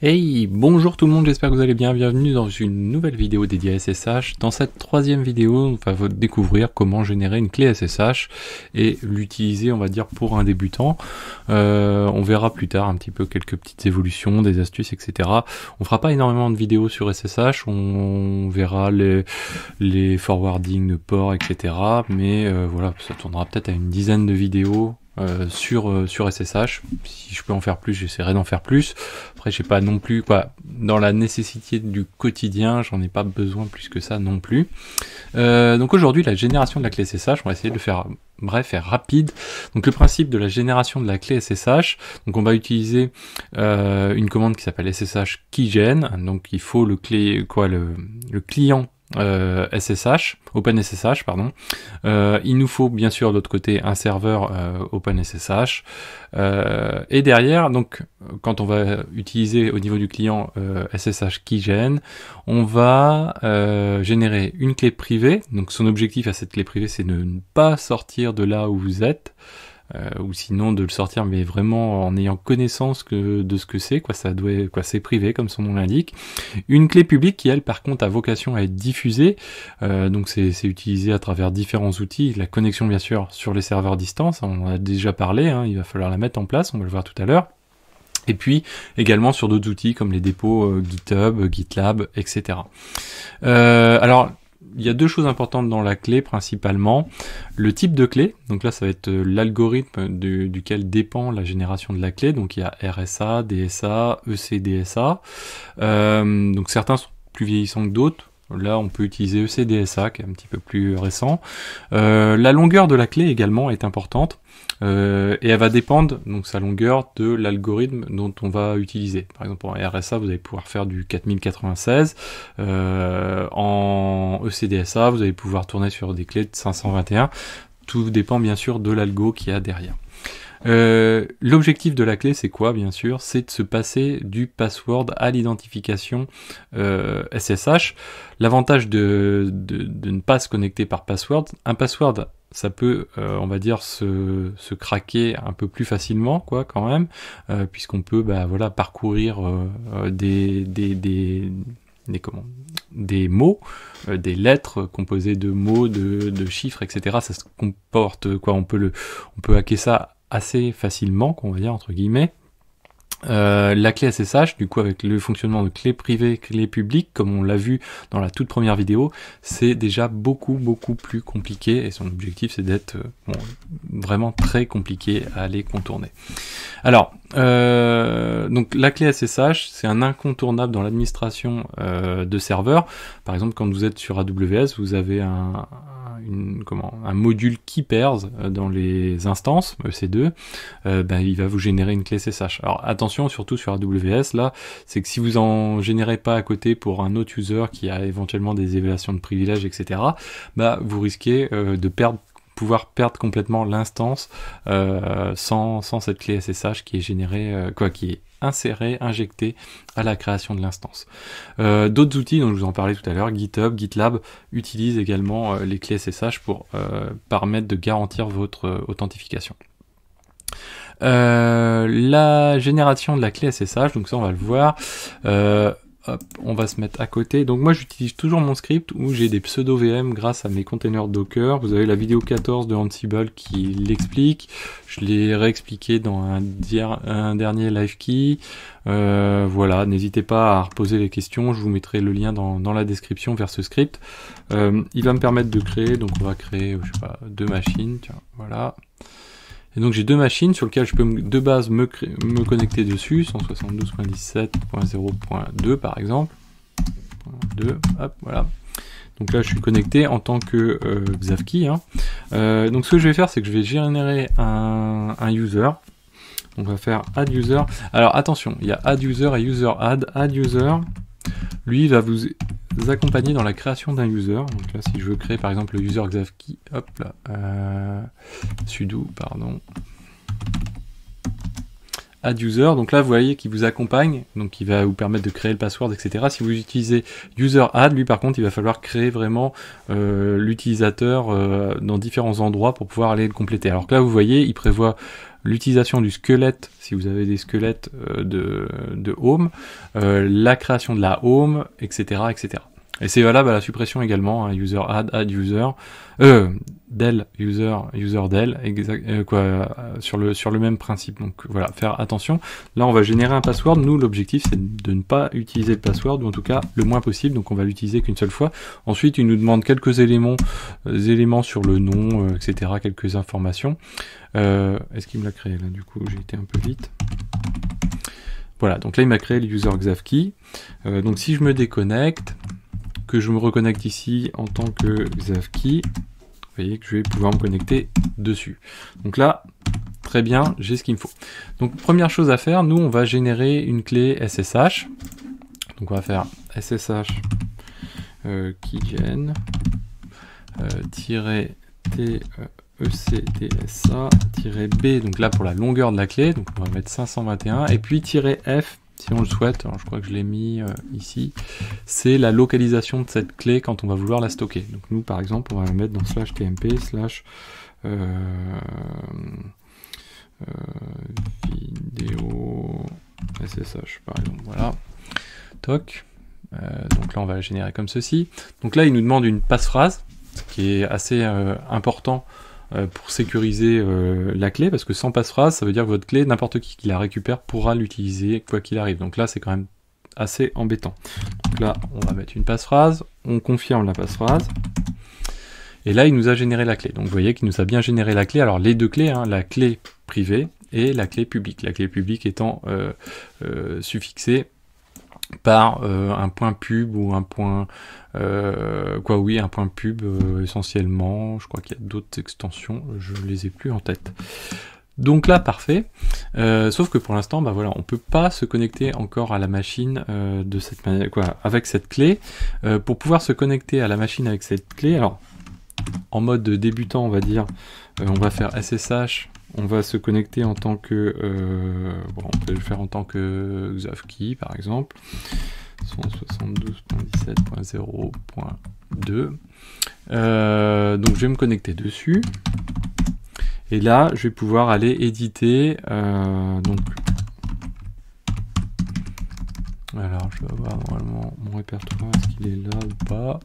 Hey, bonjour tout le monde, j'espère que vous allez bien, bienvenue dans une nouvelle vidéo dédiée à SSH. Dans cette troisième vidéo, on va découvrir comment générer une clé SSH et l'utiliser, on va dire, pour un débutant. Euh, on verra plus tard un petit peu quelques petites évolutions, des astuces, etc. On fera pas énormément de vidéos sur SSH, on, verra les, les forwarding de port etc. Mais euh, voilà, ça tournera peut-être à une dizaine de vidéos euh, sur euh, sur SSH. Si je peux en faire plus, j'essaierai d'en faire plus. Après, j'ai pas non plus quoi dans la nécessité du quotidien, j'en ai pas besoin plus que ça non plus. Euh, donc aujourd'hui, la génération de la clé SSH, on va essayer de le faire bref et rapide. Donc le principe de la génération de la clé SSH, donc on va utiliser une commande qui s'appelle SSH keygen. Donc il faut le clé quoi le, le client euh, SSH, OpenSSH, pardon. Euh, il nous faut bien sûr de l'autre côté un serveur euh, OpenSSH. Euh, et derrière, donc quand on va utiliser au niveau du client SSH euh, KeyGen, on va générer une clé privée. Donc son objectif à cette clé privée, c'est de ne pas sortir de là où vous êtes. Euh, ou sinon de le sortir, mais vraiment en ayant connaissance que, de ce que c'est, quoi, ça doit, quoi, c'est privé comme son nom l'indique. Une clé publique qui, elle, par contre, a vocation à être diffusée, euh, donc c'est utilisé à travers différents outils, la connexion bien sûr sur les serveurs distance, on en a déjà parlé, hein, il va falloir la mettre en place, on va le voir tout à l'heure. Et puis également sur d'autres outils comme les dépôts euh, GitHub, GitLab, etc. Euh, alors il y a deux choses importantes dans la clé principalement. Le type de clé, donc là ça va être euh, l'algorithme duquel dépend la génération de la clé, donc il y a RSA, DSA, ECDSA. Euh, donc certains sont plus vieillissants que d'autres, Là, on peut utiliser ECDSA, qui est un petit peu plus récent. Euh, la longueur de la clé également est importante, euh, et elle va dépendre, donc sa longueur, de l'algorithme dont on va utiliser. Par exemple, en RSA, vous allez pouvoir faire du 4096. Euh, en ECDSA, vous allez pouvoir tourner sur des clés de 521. Tout dépend bien sûr de l'algo qu'il y a derrière. Euh, l'objectif de la clé, c'est quoi, bien sûr C'est de se passer du password à l'identification SSH. Euh, L'avantage de, de, ne pas se connecter par password, un password, ça peut, euh, on va dire, se, craquer un peu plus facilement, quoi, quand même, puisqu'on peut, bah, voilà, parcourir des, des, des des, mots, des lettres composées de mots, de, chiffres, etc. Ça se comporte quoi On peut le, on peut hacker ça assez facilement, qu'on va dire entre guillemets. Euh, la clé SSH, du coup, avec le fonctionnement de clé privée, clé publique, comme on l'a vu dans la toute première vidéo, c'est déjà beaucoup, beaucoup plus compliqué et son objectif, c'est d'être euh, bon, vraiment très compliqué à les contourner. Alors, euh, donc la clé SSH, c'est un incontournable dans l'administration de serveurs. Par exemple, quand vous êtes sur AWS, vous avez un, comment, un module qui perde euh, dans les instances EC2, euh, ben, il va vous générer une clé SSH. Alors attention, surtout sur AWS, là, c'est que si vous en générez pas à côté pour un autre user qui a éventuellement des évaluations de privilèges, etc., bah, vous risquez euh, de perdre pouvoir perdre complètement l'instance sans, sans, cette clé SSH qui est générée, quoi, qui est insérer, injecter à la création de l'instance. Euh, d'autres outils dont je vous en parlais tout à l'heure, GitHub, GitLab, utilisent également euh, les clés SSH pour euh, permettre de garantir votre authentification. la génération de la clé SSH, donc ça on va le voir, on va se mettre à côté. Donc moi j'utilise toujours mon script où j'ai des pseudo VM grâce à mes containers Docker. Vous avez la vidéo 14 de Ansible qui l'explique. Je l'ai réexpliqué dans un, dernier live key. Euh, voilà, n'hésitez pas à reposer les questions. Je vous mettrai le lien dans, la description vers ce script. Euh, il va me permettre de créer, donc on va créer deux machines. voilà. Et donc j'ai deux machines sur lesquelles je peux de base me, me connecter dessus, 172.17.0.2 par exemple. 2, hop, voilà. Donc là je suis connecté en tant que euh, Xavki. Hein. Euh, donc ce que je vais faire c'est que je vais générer un, user. On va faire add user. Alors attention, il y a add user et user add. Add user, lui va vous accompagner dans la création d'un user. Donc là, si je veux créer par exemple le user Xavki, hop là, euh, sudo, pardon, add user. Donc là, vous voyez qu'il vous accompagne, donc il va vous permettre de créer le password, etc. Si vous utilisez user add, lui par contre, il va falloir créer vraiment euh, l'utilisateur euh, dans différents endroits pour pouvoir aller le compléter. Alors que là, vous voyez, il prévoit l'utilisation du squelette, si vous avez des squelettes euh, de, home, euh, la création de la home, etc. etc. Et c'est valable à la suppression également, Un hein, user add, add user, euh, del user, user del, euh, quoi, euh, sur le sur le même principe. Donc voilà, faire attention. Là, on va générer un password. Nous, l'objectif, c'est de ne pas utiliser le password ou en tout cas le moins possible. Donc on va l'utiliser qu'une seule fois. Ensuite, il nous demande quelques éléments, euh, éléments sur le nom, etc., quelques informations. Est-ce qu'il me l'a créé là Du coup, j'ai été un peu vite. Voilà, donc là il m'a créé le user XavKey. donc si je me déconnecte, je me reconnecte ici en tant que zafki vous voyez que je vais pouvoir me connecter dessus. Donc là, très bien, j'ai ce qu'il me faut. Donc première chose à faire, nous on va générer une clé SSH. Donc on va faire SSH euh, keygen euh, t ECDSA-B, euh, e, donc là pour la longueur de la clé, donc on va mettre 521, et puis -F si on le souhaite, alors hein, je crois que je l'ai mis euh, ici, c'est la localisation de cette clé quand on va vouloir la stocker. Donc nous, par exemple, on va la mettre dans slash tmp slash euh, euh vidéo ssh, par exemple. Voilà. Toc. Euh, donc là, on va la générer comme ceci. Donc là, il nous demande une passe-phrase, ce qui est assez important euh, pour sécuriser euh, la clé, parce que sans passe phrase ça veut dire que votre clé, n'importe qui qui la récupère pourra l'utiliser quoi qu'il arrive. Donc là, c'est quand même assez embêtant. Donc là, on va mettre une phrase on confirme la passe phrase Et là, il nous a généré la clé. Donc vous voyez qu'il nous a bien généré la clé. Alors les deux clés, hein, la clé privée et la clé publique. La clé publique étant euh, suffixée par euh, un point pub ou un point euh, quoi oui un point pub euh, essentiellement je crois qu'il y a d'autres extensions je les ai plus en tête donc là parfait sauf que pour l'instant bah voilà on peut pas se connecter encore à la machine de cette manière quoi avec cette clé pour pouvoir se connecter à la machine avec cette clé alors en mode débutant on va dire on va faire SSH, on va se connecter en tant que... Euh, on peut le faire en tant que XavKey par exemple. 172.17.0.2. Euh, donc je vais me connecter dessus. Et là, je vais pouvoir aller éditer. Euh, donc, alors, je vais avoir normalement mon répertoire. Est-ce qu'il est là ou pas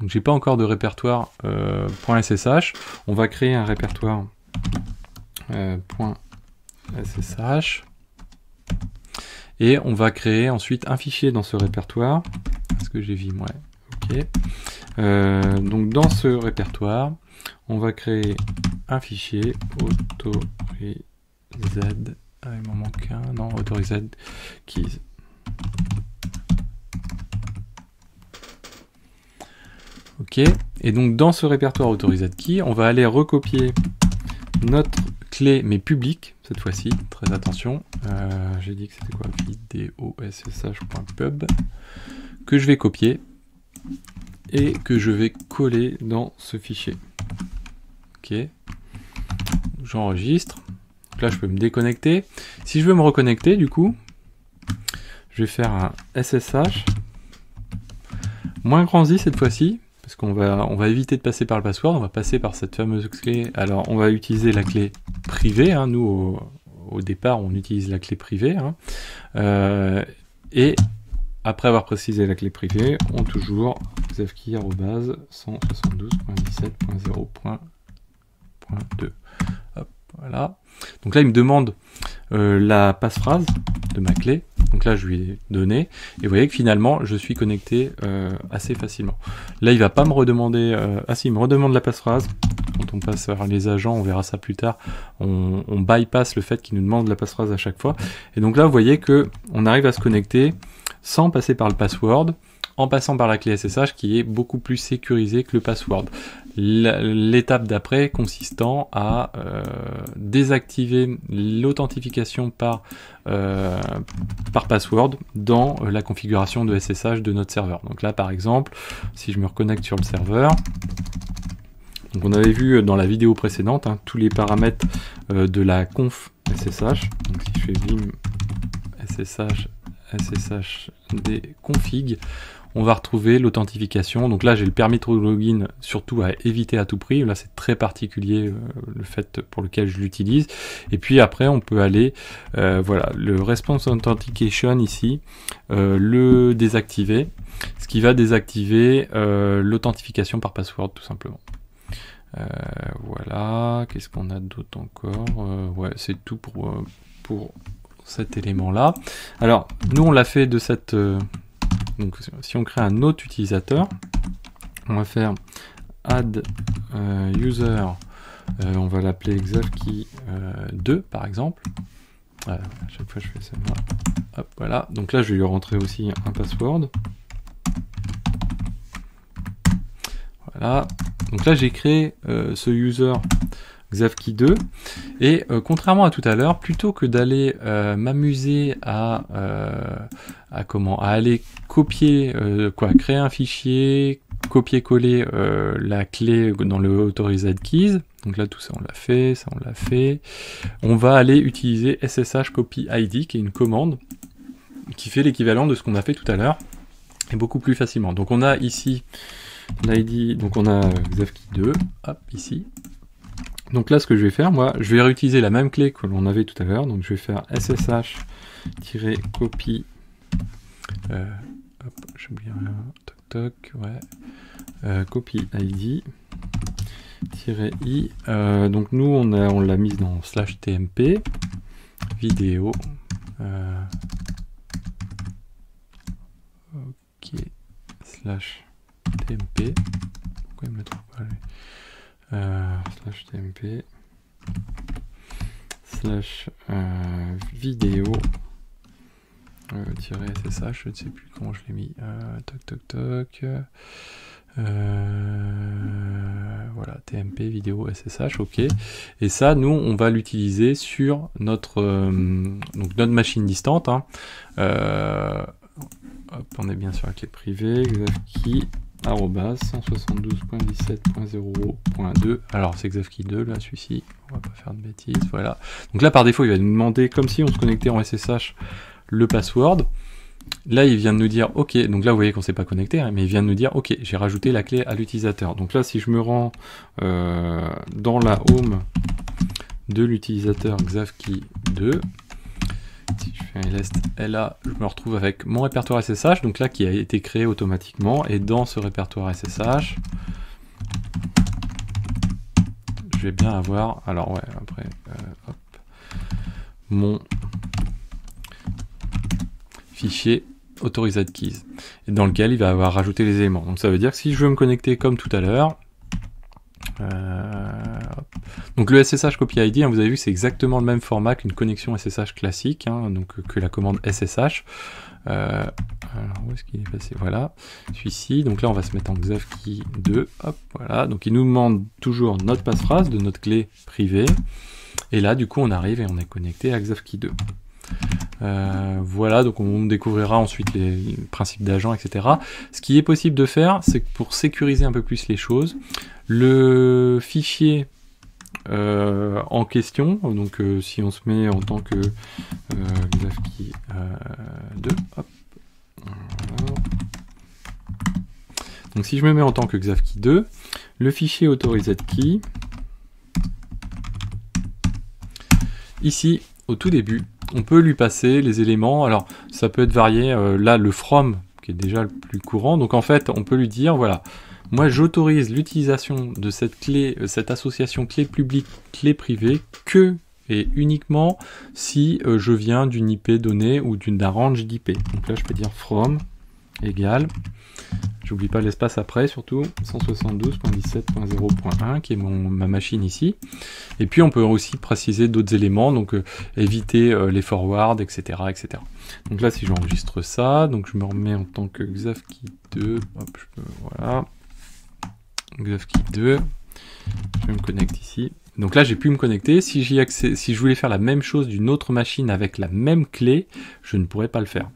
donc j'ai pas encore de répertoire .ssh. Euh, on va créer un répertoire .ssh euh, et on va créer ensuite un fichier dans ce répertoire. Est-ce que j'ai vu moi ok. Euh, donc dans ce répertoire, on va créer un fichier autorized. Ah, il m'en manque un. Non, autorized Ok. Et donc dans ce répertoire de qui, on va aller recopier notre clé mais publique cette fois-ci. Très attention. Euh, j'ai dit que c'était quoi vidéossh.pub que je vais copier et que je vais coller dans ce fichier. Ok. J'enregistre. Là, je peux me déconnecter. Si je veux me reconnecter, du coup, je vais faire un SSH moins grand cette fois-ci qu'on va, on va éviter de passer par le password, on va passer par cette fameuse clé. Alors on va utiliser la clé privée, hein. nous au, départ on utilise la clé privée, hein. euh, et après avoir précisé la clé privée, on toujours zefki.172.17.0.2. 1721702 voilà. Donc là, il me demande euh, la la phrase de ma clé. Donc là, je lui ai donné. Et vous voyez que finalement, je suis connecté euh, assez facilement. Là, il va pas me redemander... Euh, ah si, il me redemande la passphrase. Quand on passe vers les agents, on verra ça plus tard. On, on bypass le fait qu'il nous demande la passphrase à chaque fois. Et donc là, vous voyez que on arrive à se connecter sans passer par le password en passant par la clé SSH qui est beaucoup plus sécurisée que le password. L'étape d'après consistant à euh, désactiver l'authentification par, euh, par password dans la configuration de SSH de notre serveur. Donc là par exemple, si je me reconnecte sur le serveur, donc on avait vu dans la vidéo précédente hein, tous les paramètres euh, de la conf SSH. Donc si je fais vim ssh ssh des config, on va retrouver l'authentification. Donc là, j'ai le permis de login, surtout à éviter à tout prix. Là, c'est très particulier euh, le fait pour lequel je l'utilise. Et puis après, on peut aller, euh, voilà, le Response Authentication ici, euh, le désactiver, ce qui va désactiver l'authentification par password, tout simplement. voilà, qu'est-ce qu'on a d'autre encore Ouais, c'est tout pour, pour cet élément-là. Alors, nous, on l'a fait de cette donc si on crée un autre utilisateur, on va faire add euh, user, euh, on va l'appeler xafki 2 euh, par exemple. Voilà, à chaque fois je fais ça. Donc là je vais lui rentrer aussi un password. Voilà. Donc là j'ai créé ce user Xavki 2 et contrairement à tout à l'heure, plutôt que d'aller m'amuser à, à comment à aller copier, euh, quoi, créer un fichier, copier-coller euh, la clé dans le Authorized Keys. Donc là, tout ça, on l'a fait, ça, on l'a fait. On va aller utiliser SSH copy ID, qui est une commande qui fait l'équivalent de ce qu'on a fait tout à l'heure, et beaucoup plus facilement. Donc on a ici l'ID, donc on a euh, xavkey2, hop, ici. Donc là, ce que je vais faire, moi, je vais réutiliser la même clé que l'on avait tout à l'heure. Donc je vais faire ssh-copy euh, Hop, j'ai rien. Toc toc, ouais. Euh, copy ID. -i. Euh, donc nous, on a on l'a mise dans slash tmp. Vidéo. Euh, ok. Slash tmp. Pourquoi il me trouve pas euh, Slash tmp. Slash euh, vidéo ssh je ne sais plus comment je l'ai mis euh, toc toc toc euh, voilà tmp vidéo ssh ok et ça nous on va l'utiliser sur notre euh, donc notre machine distante hein. hop, on est bien sur la clé privée xafki 172.17.0.2 alors c'est Xafki 2 là celui-ci on va pas faire de bêtises voilà donc là par défaut il va nous demander comme si on se connectait en SSH le password. Là, il vient de nous dire, OK, donc là, vous voyez qu'on s'est pas connecté, hein, mais il vient de nous dire, OK, j'ai rajouté la clé à l'utilisateur. Donc là, si je me rends euh, dans la home de l'utilisateur xavki 2 si je fais un LA, je me retrouve avec mon répertoire SSH, donc là, qui a été créé automatiquement, et dans ce répertoire SSH, je vais bien avoir, alors ouais, après, euh, hop, mon fichier authorized keys, dans lequel il va avoir rajouté les éléments. Donc ça veut dire que si je veux me connecter comme tout à l'heure, euh, donc le SSH copy ID, hein, vous avez vu, c'est exactement le même format qu'une connexion SSH classique, hein, donc euh, que la commande SSH. Euh, alors où est-ce qu'il est passé Voilà, celui-ci. Donc là, on va se mettre en XavKey 2. Hop, voilà. Donc il nous demande toujours notre passe de notre clé privée. Et là, du coup, on arrive et on est connecté à XavKey 2. Euh, voilà, donc on découvrira ensuite les principes d'agent, etc. Ce qui est possible de faire, c'est que pour sécuriser un peu plus les choses, le fichier euh, en question, donc euh, si on se met en tant que Xavki 2, donc si je me mets en tant que Xavki 2, le fichier qui ici, au tout début, on peut lui passer les éléments. Alors, ça peut être varié. Euh, là, le from, qui est déjà le plus courant. Donc, en fait, on peut lui dire, voilà, moi, j'autorise l'utilisation de cette clé, euh, cette association clé publique, clé privée, que et uniquement si euh, je viens d'une IP donnée ou d'une d'un range d'IP. Donc là, je peux dire from égale J'oublie pas l'espace après, surtout 172.17.0.1 qui est mon, ma machine ici. Et puis on peut aussi préciser d'autres éléments, donc euh, éviter euh, les forward etc., etc. Donc là, si j'enregistre ça, donc je me remets en tant que XavKey 2 hop, voilà, xavki2, je me connecte ici. Donc là, j'ai pu me connecter. Si, j'y si je voulais faire la même chose d'une autre machine avec la même clé, je ne pourrais pas le faire.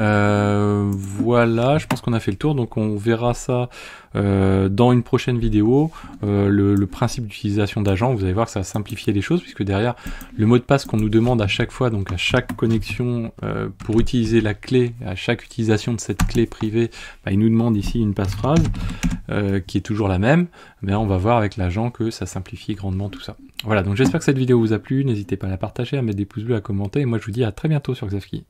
Euh, voilà, je pense qu'on a fait le tour, donc on verra ça euh, dans une prochaine vidéo. Euh, le, principe d'utilisation d'agent, vous allez voir que ça a simplifié les choses, puisque derrière, le mot de passe qu'on nous demande à chaque fois, donc à chaque connexion, pour utiliser la clé, à chaque utilisation de cette clé privée, bah, il nous demande ici une passe-phrase, qui est toujours la même, mais on va voir avec l'agent que ça simplifie grandement tout ça. Voilà, donc j'espère que cette vidéo vous a plu, n'hésitez pas à la partager, à mettre des pouces bleus, à commenter, et moi je vous dis à très bientôt sur Xavski.